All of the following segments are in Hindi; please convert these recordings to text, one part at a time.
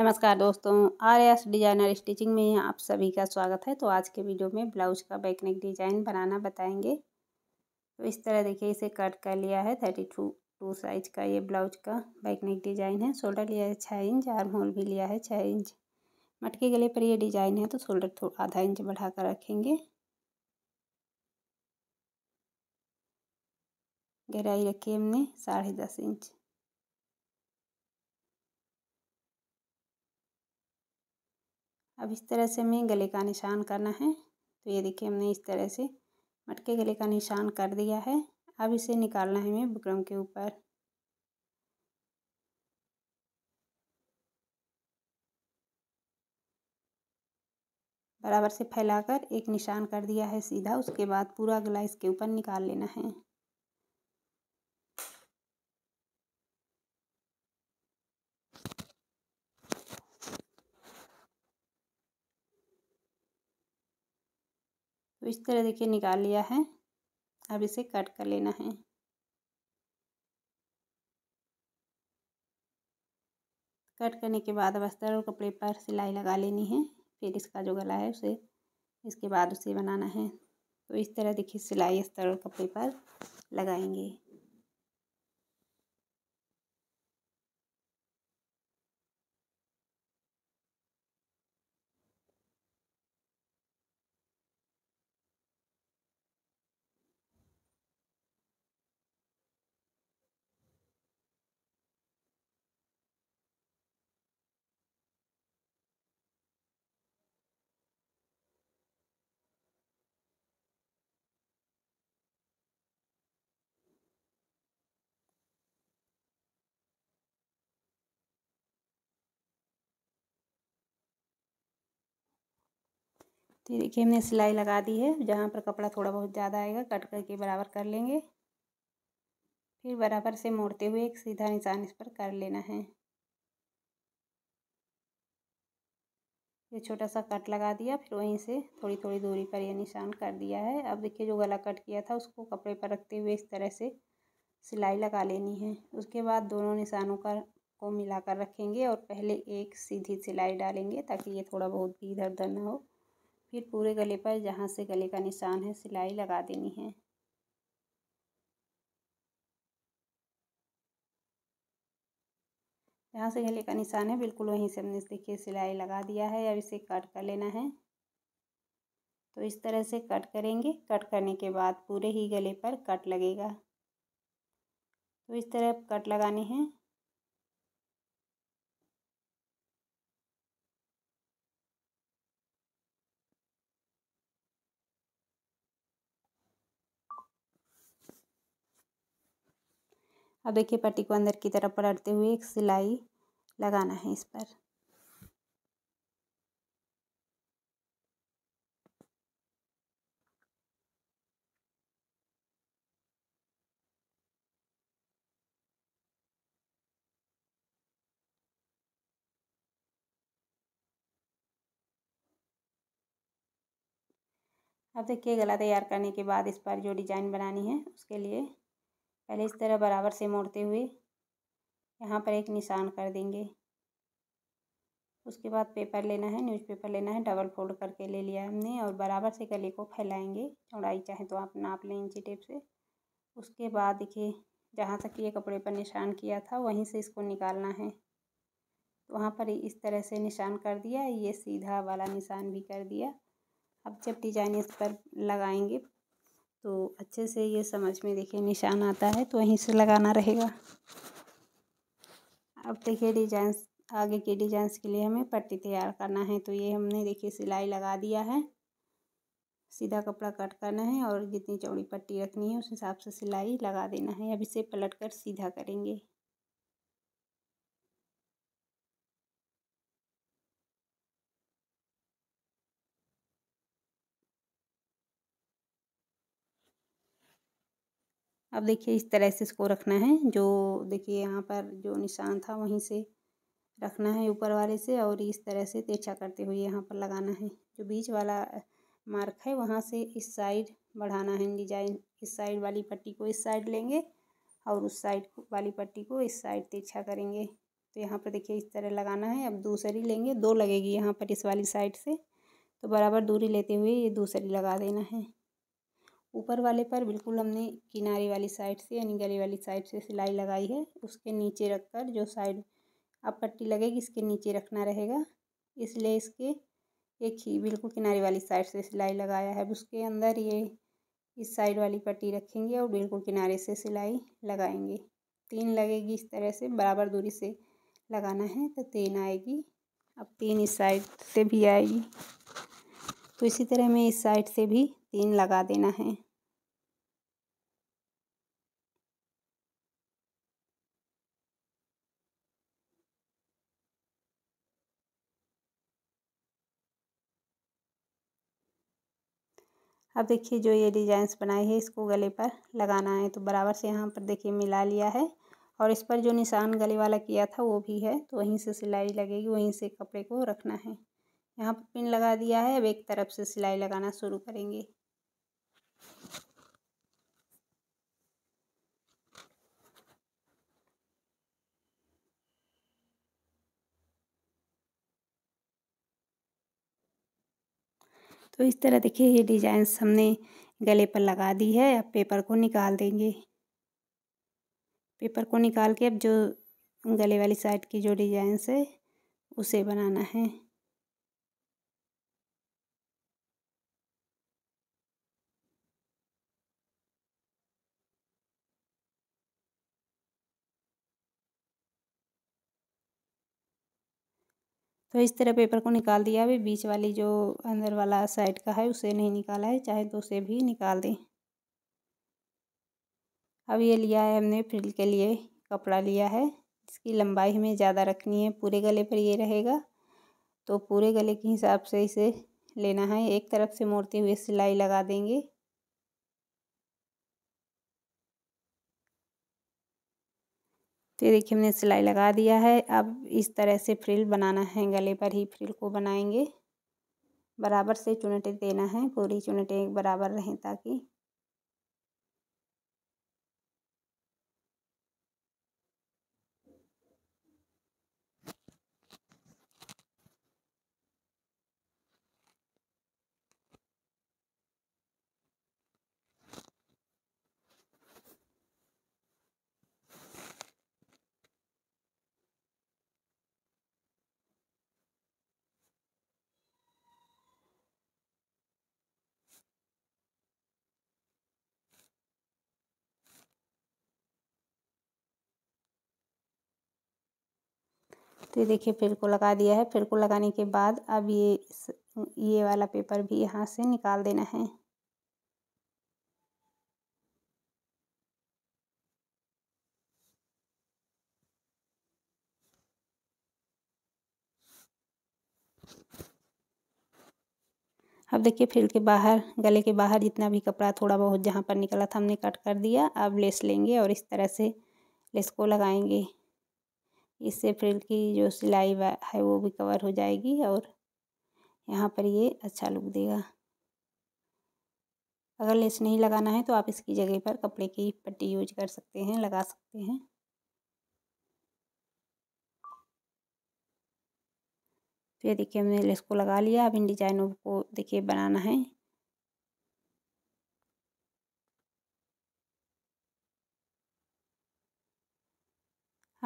नमस्कार दोस्तों आर एस डिजाइनर स्टिचिंग में आप सभी का स्वागत है तो आज के वीडियो में ब्लाउज का बैकनेक डिजाइन बनाना बताएंगे तो इस तरह देखिए इसे कट कर लिया है थर्टी टू टू साइज का ये ब्लाउज का बैकनेक डिजाइन है शोल्डर लिया है छः इंच आर्म होल भी लिया है छः इंच मटके गले पर ये डिजाइन है तो शोल्डर थोड़ा आधा इंच बढ़ा कर रखेंगे गहराई रखी हमने साढ़े दस इंच अब इस तरह से हमें गले का निशान करना है तो ये देखिए हमने इस तरह से मटके गले का निशान कर दिया है अब इसे निकालना है हमें बुकरम के ऊपर बराबर से फैलाकर एक निशान कर दिया है सीधा उसके बाद पूरा गला इसके ऊपर निकाल लेना है तो इस तरह देखिए निकाल लिया है अब इसे कट कर लेना है कट करने के बाद बस्तर और कपड़े पर सिलाई लगा लेनी है फिर इसका जो गला है उसे इसके बाद उसे बनाना है तो इस तरह देखिए सिलाई स्तर और कपड़े पर लगाएंगे ये देखिए हमने सिलाई लगा दी है जहाँ पर कपड़ा थोड़ा बहुत ज़्यादा आएगा कट करके बराबर कर लेंगे फिर बराबर से मोड़ते हुए एक सीधा निशान इस पर कर लेना है ये छोटा सा कट लगा दिया फिर वहीं से थोड़ी थोड़ी दूरी पर ये निशान कर दिया है अब देखिए जो गला कट किया था उसको कपड़े पर रखते हुए इस तरह से सिलाई लगा लेनी है उसके बाद दोनों निशानों का को मिलाकर रखेंगे और पहले एक सीधी सिलाई डालेंगे ताकि ये थोड़ा बहुत भी इधर उधर ना हो फिर पूरे गले पर जहाँ से गले का निशान है सिलाई लगा देनी है जहाँ से गले का निशान है बिल्कुल वहीं से हमने देखिए सिलाई लगा दिया है अब इसे कट कर लेना है तो इस तरह से कट करेंगे कट करने के बाद पूरे ही गले पर कट लगेगा तो इस तरह कट लगाने हैं अब देखिए पट्टी को अंदर की तरफ पलटते हुए एक सिलाई लगाना है इस पर अब देखिए गला तैयार करने के बाद इस पर जो डिज़ाइन बनानी है उसके लिए पहले इस तरह बराबर से मोड़ते हुए यहाँ पर एक निशान कर देंगे उसके बाद पेपर लेना है न्यूज़पेपर लेना है डबल फोल्ड करके ले लिया हमने और बराबर से गले को फैलाएंगे चौड़ाई चाहे तो आप नाप लें इंची टेप से उसके बाद देखिए जहाँ तक ये कपड़े पर निशान किया था वहीं से इसको निकालना है तो वहाँ पर इस तरह से निशान कर दिया ये सीधा वाला निशान भी कर दिया अब जब डिजाइन इस पर लगाएंगे तो अच्छे से ये समझ में देखिए निशान आता है तो वहीं से लगाना रहेगा अब देखिए डिजाइन आगे के डिजाइंस के लिए हमें पट्टी तैयार करना है तो ये हमने देखिए सिलाई लगा दिया है सीधा कपड़ा कट करना है और जितनी चौड़ी पट्टी रखनी है उस हिसाब से सिलाई लगा देना है अब इसे पलट कर सीधा करेंगे अब देखिए इस तरह से इसको रखना है जो देखिए यहाँ पर जो निशान था वहीं से रखना है ऊपर वाले से और इस तरह से तिरछा करते हुए यहाँ पर लगाना है जो बीच वाला मार्क है वहाँ से इस साइड बढ़ाना है डिजाइन इस साइड वाली पट्टी को इस साइड लेंगे और उस साइड वाली पट्टी को इस साइड तिरछा करेंगे तो यहाँ पर देखिए इस तरह लगाना है अब दूसरी लेंगे दो लगेगी यहाँ पर इस वाली साइड से तो बराबर दूरी लेते हुए ये दूसरी लगा देना है ऊपर वाले पर बिल्कुल हमने किनारे वाली साइड से यानी गले वाली साइड से सिलाई लगाई है उसके नीचे रखकर जो साइड अब पट्टी लगेगी इसके नीचे रखना रहेगा इसलिए इसके एक ही बिल्कुल किनारे वाली साइड से सिलाई लगाया है उसके अंदर ये इस साइड वाली पट्टी रखेंगे और बिल्कुल किनारे से सिलाई लगाएंगे तीन लगेगी इस तरह से बराबर दूरी से लगाना है तो तीन आएगी अब तीन इस साइड से भी आएगी तो इसी तरह मैं इस साइड से भी तीन लगा देना है अब देखिए जो ये डिजाइंस बनाए हैं इसको गले पर लगाना है तो बराबर से यहाँ पर देखिए मिला लिया है और इस पर जो निशान गले वाला किया था वो भी है तो वहीं से सिलाई लगेगी वहीं से कपड़े को रखना है यहाँ पर पिन लगा दिया है अब एक तरफ से सिलाई लगाना शुरू करेंगे तो इस तरह देखिए ये डिजाइंस हमने गले पर लगा दी है अब पेपर को निकाल देंगे पेपर को निकाल के अब जो गले वाली साइड की जो डिजाइंस है उसे बनाना है तो इस तरह पेपर को निकाल दिया अभी बीच वाली जो अंदर वाला साइड का है उसे नहीं निकाला है चाहे तो उसे भी निकाल दें अब ये लिया है हमने फ्रिल के लिए कपड़ा लिया है इसकी लंबाई हमें ज़्यादा रखनी है पूरे गले पर ये रहेगा तो पूरे गले के हिसाब से इसे लेना है एक तरफ से मोड़ते हुए सिलाई लगा देंगे तो ये देखिए हमने सिलाई लगा दिया है अब इस तरह से फ्रिल बनाना है गले पर ही फ्रिल को बनाएंगे बराबर से चुनटे देना है पूरी चुनटे बराबर रहें ताकि तो ये देखिए फिर को लगा दिया है फिर को लगाने के बाद अब ये ये वाला पेपर भी यहाँ से निकाल देना है अब देखिए फिल के बाहर गले के बाहर जितना भी कपड़ा थोड़ा बहुत जहाँ पर निकला था हमने कट कर दिया अब लेस लेंगे और इस तरह से लेस को लगाएंगे इससे फ्रिल की जो सिलाई है वो भी कवर हो जाएगी और यहाँ पर ये अच्छा लुक देगा अगर लेस नहीं लगाना है तो आप इसकी जगह पर कपड़े की पट्टी यूज कर सकते हैं लगा सकते हैं तो ये देखिए हमने लेस को लगा लिया अब इन डिजाइनों को देखिए बनाना है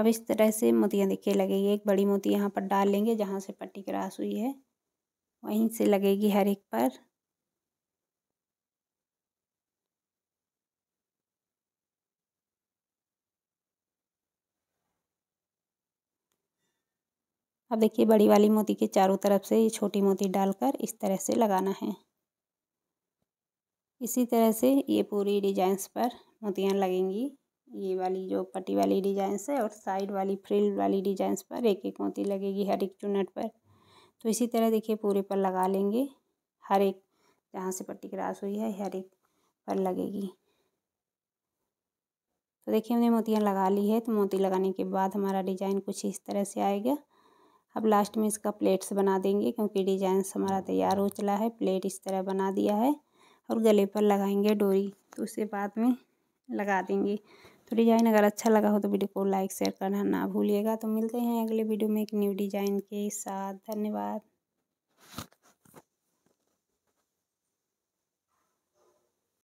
अब इस तरह से मोतियाँ देखिए लगेगी एक बड़ी मोती यहाँ पर डाल लेंगे जहाँ से पट्टी क्रास हुई है वहीं से लगेगी हर एक पर अब देखिए बड़ी वाली मोती के चारों तरफ से ये छोटी मोती डालकर इस तरह से लगाना है इसी तरह से ये पूरी डिजाइंस पर मोतियाँ लगेंगी ये वाली जो पट्टी वाली डिजाइंस है और साइड वाली फ्रिल वाली डिजाइंस पर एक एक मोती लगेगी हर एक चुनट पर तो इसी तरह देखिए पूरे पर लगा लेंगे हर एक जहाँ से पट्टी क्रास हुई है हर एक पर लगेगी तो देखिए हमने मोतियाँ लगा ली है तो मोती लगाने के बाद हमारा डिज़ाइन कुछ इस तरह से आएगा अब लास्ट में इसका प्लेट्स बना देंगे क्योंकि डिजाइन हमारा तैयार हो चला है प्लेट इस तरह बना दिया है और गले पर लगाएंगे डोरी तो उसे बाद में लगा देंगे तो डिज़ाइन अगर अच्छा लगा हो तो वीडियो को लाइक शेयर करना ना भूलिएगा तो मिलते हैं अगले वीडियो में एक न्यू डिज़ाइन के साथ धन्यवाद